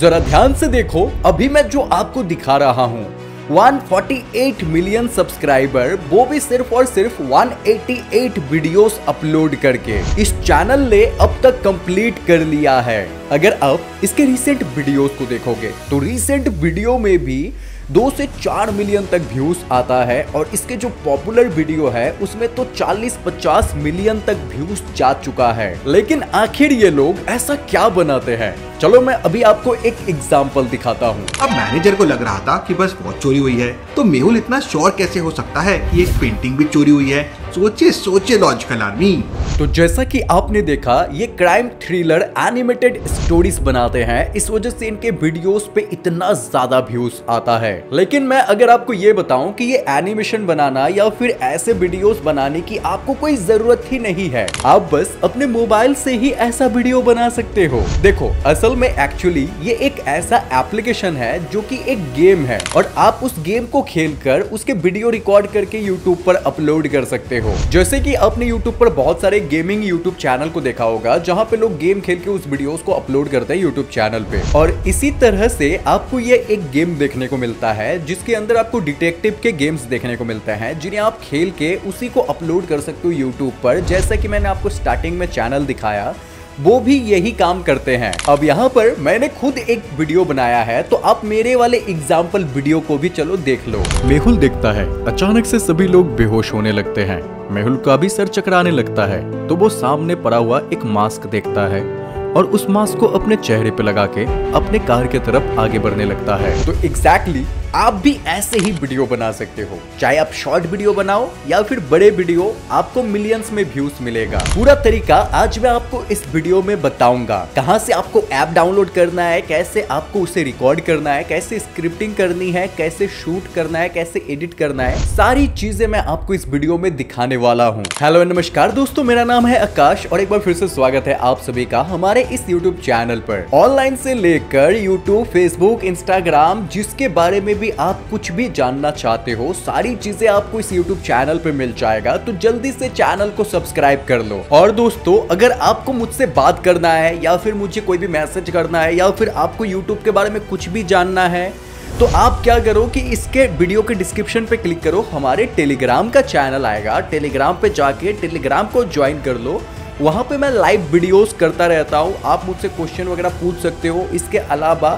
जरा ध्यान से देखो अभी मैं जो आपको दिखा रहा हूँ 148 मिलियन सब्सक्राइबर वो भी सिर्फ और सिर्फ 188 वीडियोस अपलोड करके इस चैनल ने अब तक कंप्लीट कर लिया है अगर आप इसके रीसेंट वीडियोस को देखोगे तो रीसेंट वीडियो में भी दो से चार मिलियन तक व्यूज आता है और इसके जो पॉपुलर वीडियो है उसमें तो 40-50 मिलियन तक व्यूज जा चुका है लेकिन आखिर ये लोग ऐसा क्या बनाते हैं चलो मैं अभी आपको एक एग्जाम्पल दिखाता हूँ अब मैनेजर को लग रहा था कि बस वॉच चोरी हुई है तो मेहुल इतना श्योर कैसे हो सकता है कि एक पेंटिंग भी चोरी हुई है सोचे सोचे लॉजिकल आदमी तो जैसा कि आपने देखा ये क्राइम थ्रिलर एनिमेटेड स्टोरीज बनाते हैं इस वजह से इनके वीडियोस पे इतना ज्यादा व्यूज आता है लेकिन मैं अगर आपको ये बताऊं कि ये एनिमेशन बनाना या फिर ऐसे वीडियोस बनाने की आपको कोई जरूरत ही नहीं है आप बस अपने मोबाइल से ही ऐसा वीडियो बना सकते हो देखो असल में एक्चुअली ये एक ऐसा एप्लीकेशन है जो की एक गेम है और आप उस गेम को खेल कर उसके वीडियो रिकॉर्ड करके यूट्यूब पर अपलोड कर सकते सकते हो जैसे कि आपने यूट्यूब पर बहुत सारे गेमिंग यूट्यूब चैनल को देखा होगा जहाँ पे लोग गेम खेल के उस वीडियो को अपलोड करते हैं यूट्यूब चैनल पे और इसी तरह से आपको ये एक गेम देखने को मिलता है जिसके अंदर आपको डिटेक्टिव के गेम्स देखने को मिलते हैं जिन्हें आप खेल के उसी को अपलोड कर सकते हो यूट्यूब पर जैसा की मैंने आपको स्टार्टिंग में चैनल दिखाया वो भी यही काम करते हैं अब यहाँ पर मैंने खुद एक वीडियो बनाया है तो आप मेरे वाले एग्जाम्पल वीडियो को भी चलो देख लो मेहुल देखता है अचानक से सभी लोग बेहोश होने लगते हैं मेहुल का भी सर चकराने लगता है तो वो सामने पड़ा हुआ एक मास्क देखता है और उस मास्क को अपने चेहरे पे लगा के अपने कार के तरफ आगे बढ़ने लगता है तो एग्जैक्टली exactly आप भी ऐसे ही वीडियो बना सकते हो चाहे आप शॉर्ट वीडियो बनाओ या फिर बड़े वीडियो आपको मिलियंस में व्यूज मिलेगा पूरा तरीका आज मैं आपको इस वीडियो में बताऊंगा कहाँ से आपको ऐप डाउनलोड करना है कैसे आपको उसे रिकॉर्ड करना है कैसे स्क्रिप्टिंग करनी है कैसे शूट करना है कैसे एडिट करना है सारी चीजें मैं आपको इस वीडियो में दिखाने वाला हूँ हेलो नमस्कार दोस्तों मेरा नाम है आकाश और एक बार फिर से स्वागत है आप सभी का हमारे इस यूट्यूब चैनल पर ऑनलाइन से लेकर यूट्यूब फेसबुक इंस्टाग्राम जिसके बारे में भी आप कुछ भी जानना चाहते हो सारी चीजें आपको इस YouTube चैनल पे मिल जाएगा तो जल्दी से चैनल को सब्सक्राइब कर लो और दोस्तों अगर आपको मुझसे बात करना है या फिर मुझे कोई भी मैसेज करना है या फिर आपको YouTube के बारे में कुछ भी जानना है तो आप क्या करो कि इसके वीडियो के डिस्क्रिप्शन पे क्लिक करो हमारे टेलीग्राम का चैनल आएगा टेलीग्राम पे जाके टेलीग्राम को ज्वाइन कर लो वहाँ पे मैं लाइव वीडियोस करता रहता हूँ आप मुझसे क्वेश्चन वगैरह पूछ सकते हो इसके अलावा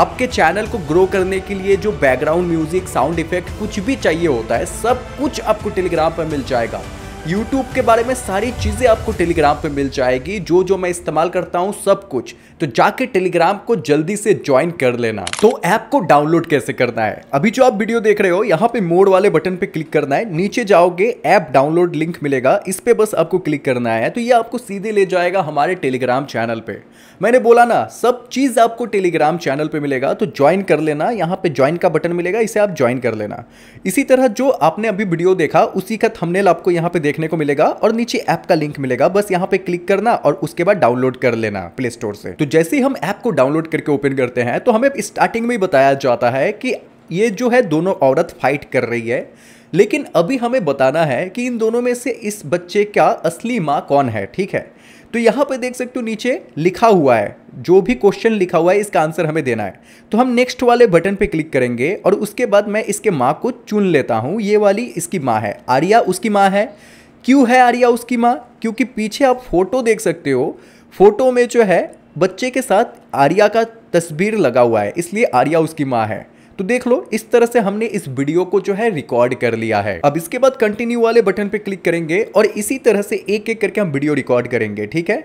आपके चैनल को ग्रो करने के लिए जो बैकग्राउंड म्यूजिक साउंड इफेक्ट कुछ भी चाहिए होता है सब कुछ आपको टेलीग्राम पर मिल जाएगा यूट्यूब के बारे में सारी चीज़ें आपको टेलीग्राम पे मिल जाएगी जो जो मैं इस्तेमाल करता हूँ सब कुछ तो जाके टेलीग्राम को जल्दी से ज्वाइन कर लेना तो ऐप को डाउनलोड कैसे करना है अभी जो आप वीडियो देख रहे हो यहाँ पे मोड वाले बटन पे क्लिक करना है नीचे जाओगे ऐप डाउनलोड लिंक मिलेगा इस पे बस आपको क्लिक करना है तो ये आपको सीधे ले जाएगा हमारे टेलीग्राम चैनल पे मैंने बोला ना सब चीज़ आपको टेलीग्राम चैनल पे मिलेगा तो ज्वाइन कर लेना यहाँ पे ज्वाइन का बटन मिलेगा इसे आप ज्वाइन कर लेना इसी तरह जो आपने अभी वीडियो देखा उसी का थमनेल आपको यहाँ पे देखने को मिलेगा और नीचे ऐप का लिंक मिलेगा बस यहाँ पे क्लिक करना और उसके बाद डाउनलोड कर लेना प्ले स्टोर से तो जैसे ही हम ऐप को डाउनलोड करके ओपन करते हैं तो हमें स्टार्टिंग में बताया जाता है कि ये जो है दोनों औरत फाइट कर रही है लेकिन अभी हमें बताना है कि इन दोनों में से इस बच्चे का असली माँ कौन है ठीक है तो यहाँ पे देख सकते हो नीचे लिखा हुआ है जो भी क्वेश्चन लिखा हुआ है इसका आंसर हमें देना है तो हम नेक्स्ट वाले बटन पे क्लिक करेंगे और उसके बाद मैं इसके माँ को चुन लेता हूँ ये वाली इसकी माँ है आर्या उसकी माँ है क्यों है आर्या उसकी माँ क्योंकि पीछे आप फोटो देख सकते हो फोटो में जो है बच्चे के साथ आर्या का तस्वीर लगा हुआ है इसलिए आर्या उसकी माँ है तो देख लो इस तरह से हमने इस वीडियो को जो है रिकॉर्ड कर लिया है अब इसके बाद कंटिन्यू वाले बटन पे क्लिक करेंगे और इसी तरह से एक एक करके हम वीडियो रिकॉर्ड करेंगे ठीक है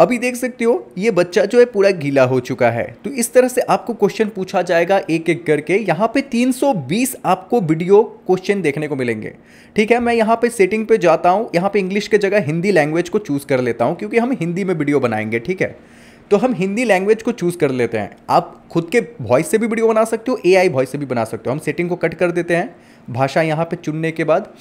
अभी देख सकते हो ये बच्चा जो है पूरा गीला हो चुका है तो इस तरह से आपको क्वेश्चन पूछा जाएगा एक एक करके यहाँ पे 320 आपको वीडियो क्वेश्चन देखने को मिलेंगे ठीक है मैं यहाँ पे सेटिंग पे जाता हूँ यहाँ पे इंग्लिश के जगह हिंदी लैंग्वेज को चूज़ कर लेता हूँ क्योंकि हम हिंदी में वीडियो बनाएंगे ठीक है तो हम हिंदी लैंग्वेज को चूज़ कर लेते हैं आप खुद के वॉइस से भी वीडियो बना सकते हो ए वॉइस से भी बना सकते हो हम सेटिंग को कट कर देते हैं भाषा यहाँ पर चुनने के बाद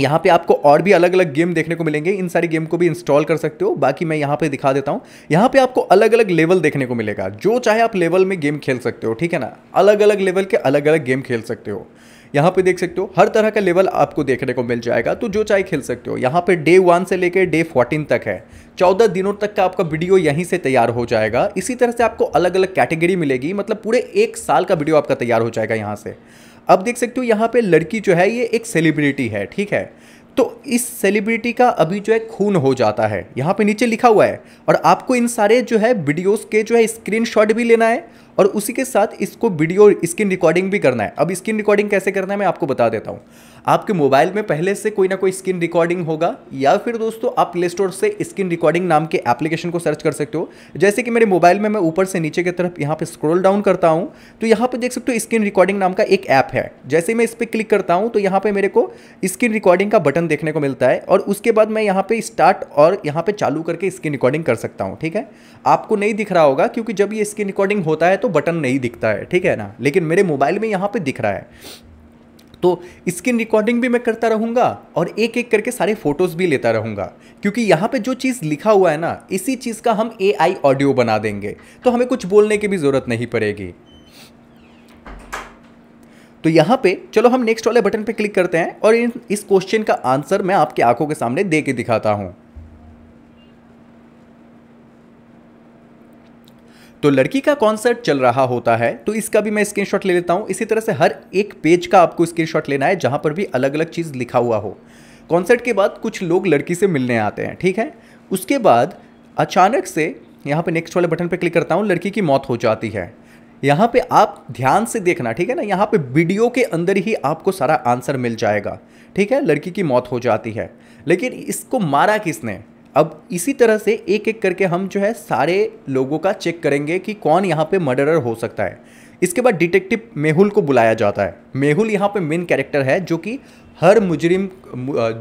यहाँ पे आपको और भी अलग अलग गेम देखने को मिलेंगे इन सारी गेम को भी इंस्टॉल कर सकते हो बाकी मैं यहाँ पे दिखा देता हूँ यहाँ पे आपको अलग अलग लेवल देखने को मिलेगा जो चाहे आप लेवल में गेम खेल सकते हो ठीक है ना अलग अलग लेवल के अलग अलग गेम खेल सकते हो यहाँ पे देख सकते हो हर तरह का लेवल आपको देखने को मिल जाएगा तो जो चाहे खेल सकते हो यहाँ पे डे वन से लेकर डे फोर्टीन तक है चौदह दिनों तक का आपका वीडियो यहीं से तैयार हो जाएगा इसी तरह से आपको अलग अलग कैटेगरी मिलेगी मतलब पूरे एक साल का वीडियो आपका तैयार हो जाएगा यहाँ से अब देख सकते हो यहाँ पे लड़की जो है ये एक सेलिब्रिटी है ठीक है तो इस सेलिब्रिटी का अभी जो है खून हो जाता है यहाँ पे नीचे लिखा हुआ है और आपको इन सारे जो है वीडियोस के जो है स्क्रीनशॉट भी लेना है और उसी के साथ इसको वीडियो स्क्रीन रिकॉर्डिंग भी करना है अब स्क्रीन रिकॉर्डिंग कैसे करना है मैं आपको बता देता हूँ आपके मोबाइल में पहले से कोई ना कोई स्क्रीन रिकॉर्डिंग होगा या फिर दोस्तों आप प्ले स्टोर से स्क्रीन रिकॉर्डिंग नाम के एप्लीकेशन को सर्च कर सकते हो जैसे कि मेरे मोबाइल में मैं ऊपर से नीचे की तरफ यहाँ पर स्क्रोल डाउन करता हूँ तो यहाँ पर देख सकते हो स्क्रीन रिकॉर्डिंग नाम का एक ऐप है जैसे मैं इस पर क्लिक करता हूँ तो यहाँ पर मेरे को स्क्रीन रिकॉर्डिंग का बटन देखने को मिलता है और उसके बाद मैं यहाँ पर स्टार्ट और यहाँ पर चालू करके स्क्रीन रिकॉर्डिंग कर सकता हूँ ठीक है आपको नहीं दिख रहा होगा क्योंकि जब ये स्क्रीन रिकॉर्डिंग होता है तो बटन नहीं दिखता है ठीक है ना लेकिन मेरे मोबाइल में यहाँ पर दिख रहा है तो स्क्रीन रिकॉर्डिंग भी मैं करता रहूँगा और एक एक करके सारे फ़ोटोज़ भी लेता रहूँगा क्योंकि यहाँ पे जो चीज़ लिखा हुआ है ना इसी चीज़ का हम ए ऑडियो बना देंगे तो हमें कुछ बोलने की भी ज़रूरत नहीं पड़ेगी तो यहाँ पे चलो हम नेक्स्ट वाले बटन पे क्लिक करते हैं और इस क्वेश्चन का आंसर मैं आपके आंखों के सामने दे के दिखाता हूँ तो लड़की का कॉन्सर्ट चल रहा होता है तो इसका भी मैं स्क्रीनशॉट ले लेता हूँ इसी तरह से हर एक पेज का आपको स्क्रीनशॉट लेना है जहाँ पर भी अलग अलग चीज़ लिखा हुआ हो कॉन्सर्ट के बाद कुछ लोग लड़की से मिलने आते हैं ठीक है उसके बाद अचानक से यहाँ पे नेक्स्ट वाले बटन पे क्लिक करता हूँ लड़की की मौत हो जाती है यहाँ पे आप ध्यान से देखना ठीक है ना यहाँ पे वीडियो के अंदर ही आपको सारा आंसर मिल जाएगा ठीक है लड़की की मौत हो जाती है लेकिन इसको मारा किसने अब इसी तरह से एक एक करके हम जो है सारे लोगों का चेक करेंगे कि कौन यहाँ पे मर्डरर हो सकता है इसके बाद डिटेक्टिव मेहुल को बुलाया जाता है मेहुल यहाँ पे मेन कैरेक्टर है जो कि हर मुजरिम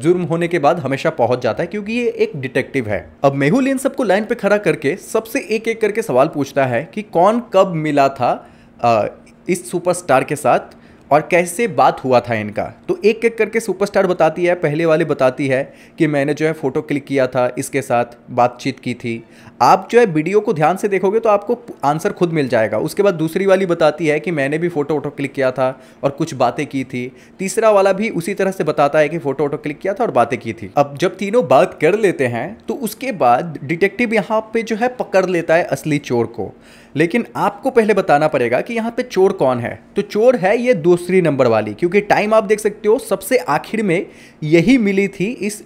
जुर्म होने के बाद हमेशा पहुंच जाता है क्योंकि ये एक डिटेक्टिव है अब मेहुल इन सबको लाइन पे खड़ा करके सबसे एक एक करके सवाल पूछता है कि कौन कब मिला था इस सुपरस्टार के साथ और कैसे बात हुआ था इनका तो एक एक करके सुपरस्टार बताती है पहले वाली बताती है कि मैंने जो है फ़ोटो क्लिक किया था इसके साथ बातचीत की थी आप जो है वीडियो को ध्यान से देखोगे तो आपको आंसर खुद मिल जाएगा उसके बाद दूसरी वाली बताती है कि मैंने भी फ़ोटो वोटो क्लिक किया था और कुछ बातें की थी तीसरा वाला भी उसी तरह से बताता है कि फ़ोटो वोटो क्लिक किया था और बातें की थी अब जब तीनों बात कर लेते हैं तो उसके बाद डिटेक्टिव यहाँ पर जो है पकड़ लेता है असली चोर को लेकिन आपको पहले बताना पड़ेगा कि यहाँ पे चोर कौन है तो चोर है ये दूसरी नंबर वाली क्योंकि टाइम आप देख सकते हो सबसे आखिर में यही मिली थी इस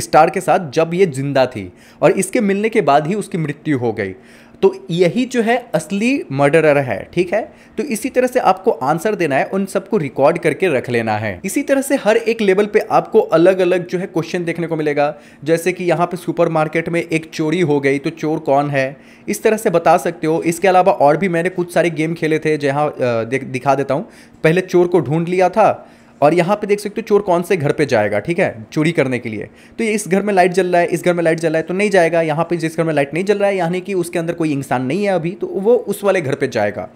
स्टार के साथ जब ये जिंदा थी और इसके मिलने के बाद ही उसकी मृत्यु हो गई तो यही जो है असली मर्डरर है ठीक है तो इसी तरह से आपको आंसर देना है उन सबको रिकॉर्ड करके रख लेना है इसी तरह से हर एक लेवल पे आपको अलग अलग जो है क्वेश्चन देखने को मिलेगा जैसे कि यहाँ पे सुपरमार्केट में एक चोरी हो गई तो चोर कौन है इस तरह से बता सकते हो इसके अलावा और भी मैंने कुछ सारे गेम खेले थे जहाँ दिखा देता हूँ पहले चोर को ढूंढ लिया था और यहाँ पे देख सकते हो चोर कौन से घर पे जाएगा ठीक है चोरी करने के लिए तो ये इस घर में लाइट जल रहा है इस घर में लाइट जल रहा है तो नहीं जाएगा यहाँ पे जिस घर में लाइट नहीं जल रहा है यानी कि उसके अंदर कोई इंसान नहीं है अभी तो वो उस वाले घर पर जाएगा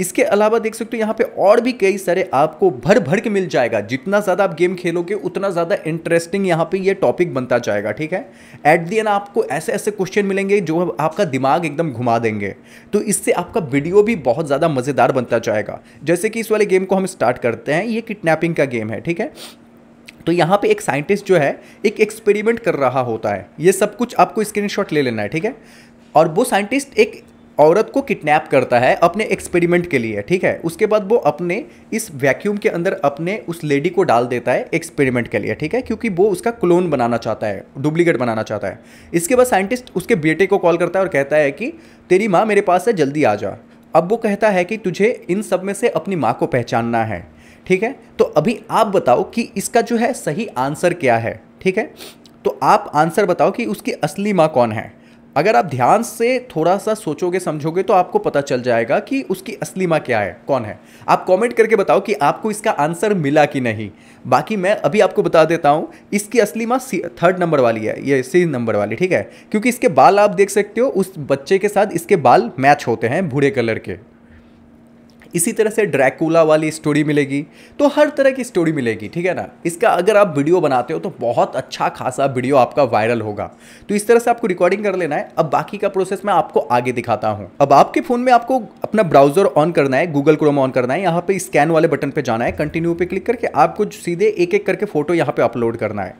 इसके अलावा देख सकते हो यहाँ पे और भी कई सारे आपको भर भर के मिल जाएगा जितना ज़्यादा आप गेम खेलोगे उतना ज़्यादा इंटरेस्टिंग यहाँ पे ये टॉपिक बनता जाएगा ठीक है एट दी एंड आपको ऐसे ऐसे क्वेश्चन मिलेंगे जो आपका दिमाग एकदम घुमा देंगे तो इससे आपका वीडियो भी बहुत ज़्यादा मज़ेदार बनता जाएगा जैसे कि इस वाले गेम को हम स्टार्ट करते हैं ये किडनेपिंग का गेम है ठीक है तो यहाँ पे एक साइंटिस्ट जो है एक एक्सपेरिमेंट कर रहा होता है ये सब कुछ आपको स्क्रीनशॉट ले लेना है ठीक है और वो साइंटिस्ट एक औरत को किडनैप करता है अपने एक्सपेरिमेंट के लिए ठीक है उसके बाद वो अपने इस वैक्यूम के अंदर अपने उस लेडी को डाल देता है एक्सपेरिमेंट के लिए ठीक है क्योंकि वो उसका क्लोन बनाना चाहता है डुप्लीकेट बनाना चाहता है इसके बाद साइंटिस्ट उसके बेटे को कॉल करता है और कहता है कि तेरी माँ मेरे पास है जल्दी आ जा अब वो कहता है कि तुझे इन सब में से अपनी माँ को पहचानना है ठीक है तो अभी आप बताओ कि इसका जो है सही आंसर क्या है ठीक है तो आप आंसर बताओ कि उसकी असली माँ कौन है अगर आप ध्यान से थोड़ा सा सोचोगे समझोगे तो आपको पता चल जाएगा कि उसकी असली माँ क्या है कौन है आप कमेंट करके बताओ कि आपको इसका आंसर मिला कि नहीं बाकी मैं अभी आपको बता देता हूँ इसकी असली माँ थर्ड नंबर वाली है ये सी नंबर वाली ठीक है क्योंकि इसके बाल आप देख सकते हो उस बच्चे के साथ इसके बाल मैच होते हैं भूरे कलर के इसी तरह से ड्रैकुला वाली स्टोरी मिलेगी तो हर तरह की स्टोरी मिलेगी ठीक है ना इसका अगर आप वीडियो बनाते हो तो बहुत अच्छा खासा वीडियो आपका वायरल होगा तो इस तरह से आपको रिकॉर्डिंग कर लेना है अब बाकी का प्रोसेस मैं आपको आगे दिखाता हूँ अब आपके फ़ोन में आपको अपना ब्राउजर ऑन करना है गूगल क्रोम ऑन करना है यहाँ पे स्कैन वाले बटन पर जाना है कंटिन्यू पे क्लिक करके आपको सीधे एक एक करके फोटो यहाँ पर अपलोड करना है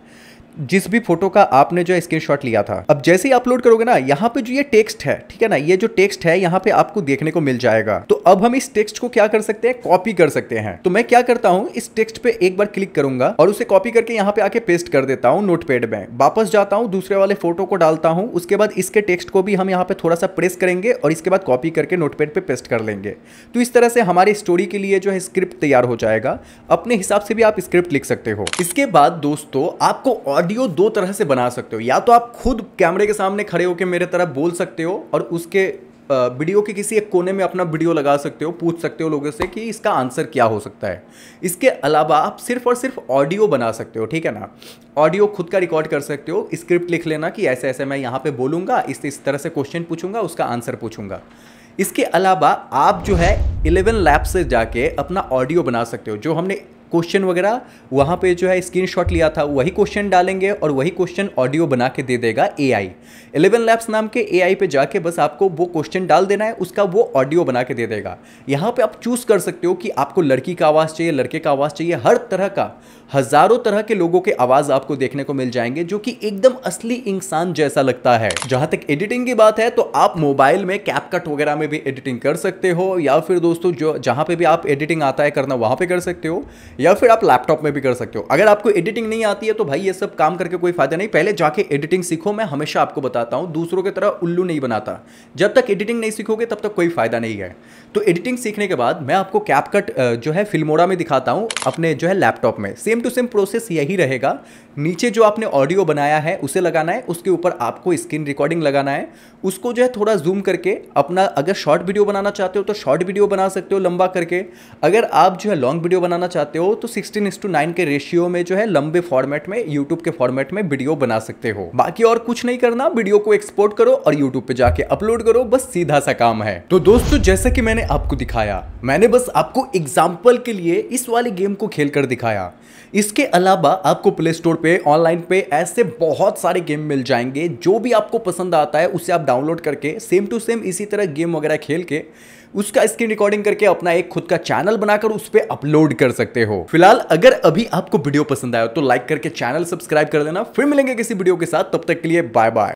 जिस भी फोटो का आपने जो है स्क्रीनशॉट लिया था अब जैसे ही अपलोड करोगे ना यहाँ पे जो ये टेक्स्ट है ठीक है ना ये जो टेक्स्ट है यहाँ पे आपको देखने को मिल जाएगा तो अब हम इस टेक्स्ट को क्या कर सकते हैं कॉपी कर सकते हैं तो मैं क्या करता हूँ इस टेक्स्ट पे एक बार क्लिक करूंगा और उसे कॉपी करके यहाँ पे आके पेस्ट कर देता हूँ नोटपेड में वापस जाता हूँ दूसरे वाले फोटो को डालता हूँ उसके बाद इसके टेक्स्ट को भी हम यहाँ पे थोड़ा सा प्रेस करेंगे और इसके बाद कॉपी करके नोटपेड पे पेस्ट कर लेंगे तो इस तरह से हमारी स्टोरी के लिए जो है स्क्रिप्ट तैयार हो जाएगा अपने हिसाब से भी आप स्क्रिप्ट लिख सकते हो इसके बाद दोस्तों आपको और ऑडियो दो तरह से बना सकते हो या तो आप खुद कैमरे के सामने खड़े होकर मेरे तरफ बोल सकते हो और उसके वीडियो के किसी एक कोने में अपना वीडियो लगा सकते हो पूछ सकते हो लोगों से कि इसका आंसर क्या हो सकता है इसके अलावा आप सिर्फ और सिर्फ ऑडियो बना सकते हो ठीक है ना ऑडियो खुद का रिकॉर्ड कर सकते हो स्क्रिप्ट लिख लेना कि ऐसे ऐसे मैं यहाँ पे बोलूँगा इस इस तरह से क्वेश्चन पूछूंगा उसका आंसर पूछूंगा इसके अलावा आप जो है इलेवन लैब से जाके अपना ऑडियो बना सकते हो जो हमने क्वेश्चन वगैरह वहाँ पे जो है स्क्रीन शॉट लिया था वही क्वेश्चन डालेंगे और वही क्वेश्चन ऑडियो बना के दे देगा ए आई एलेवन लैब्स नाम के ए आई पर जाके बस आपको वो क्वेश्चन डाल देना है उसका वो ऑडियो बना के दे देगा यहाँ पर आप चूज़ कर सकते हो कि आपको लड़की का आवाज़ चाहिए लड़के का आवाज़ चाहिए हर तरह का हजारों तरह के लोगों के आवाज आपको देखने को मिल जाएंगे जो कि एकदम असली इंसान जैसा लगता है जहां तक एडिटिंग की बात है तो आप मोबाइल में कैप कट वगैरह में भी एडिटिंग कर सकते हो या फिर दोस्तों जो जहां पे भी आप एडिटिंग आता है करना वहां पे कर सकते हो या फिर आप लैपटॉप में भी कर सकते हो अगर आपको एडिटिंग नहीं आती है तो भाई ये सब काम करके कोई फायदा नहीं पहले जाके एडिटिंग सीखो मैं हमेशा आपको बताता हूँ दूसरों की तरह उल्लू नहीं बनाता जब तक एडिटिंग नहीं सीखोगे तब तक कोई फायदा नहीं है तो एडिटिंग सीखने के बाद मैं आपको कैप कट जो है फिल्मोड़ा में दिखाता हूँ अपने जो है लैपटॉप में same same to same process यही रहेगा नीचे जो आपने ऑडियो बनाया है उसे लगाना है उसके ऊपर आपको स्क्रीन रिकॉर्डिंग लगाना है उसको जो है थोड़ा जूम करके अपना अगर शॉर्ट वीडियो बनाना चाहते हो तो शॉर्ट वीडियो बना सकते हो लंबा करके अगर आप जो है लॉन्ग वीडियो बनाना चाहते हो तो सिक्सटीन इंस टू नाइन के रेशियो में जो है लंबे फॉर्मेट में यूट्यूब के फॉर्मेट में वीडियो बना सकते हो बाकी और कुछ नहीं करना वीडियो को एक्सपोर्ट करो और यूट्यूब पे जाके अपलोड करो बस सीधा सा काम है तो दोस्तों जैसा कि मैंने आपको दिखाया मैंने बस आपको एग्जाम्पल के लिए इस वाले गेम को खेल कर दिखाया इसके अलावा आपको प्ले स्टोर पे ऑनलाइन पे ऐसे बहुत सारे गेम मिल जाएंगे जो भी आपको पसंद आता है उसे आप डाउनलोड करके सेम टू सेम इसी तरह गेम वगैरह खेल के उसका स्क्रीन रिकॉर्डिंग करके अपना एक खुद का चैनल बनाकर उस पर अपलोड कर सकते हो फिलहाल अगर अभी आपको वीडियो पसंद आया तो लाइक करके चैनल सब्सक्राइब कर देना फिर मिलेंगे किसी वीडियो के साथ तब तक के लिए बाय बाय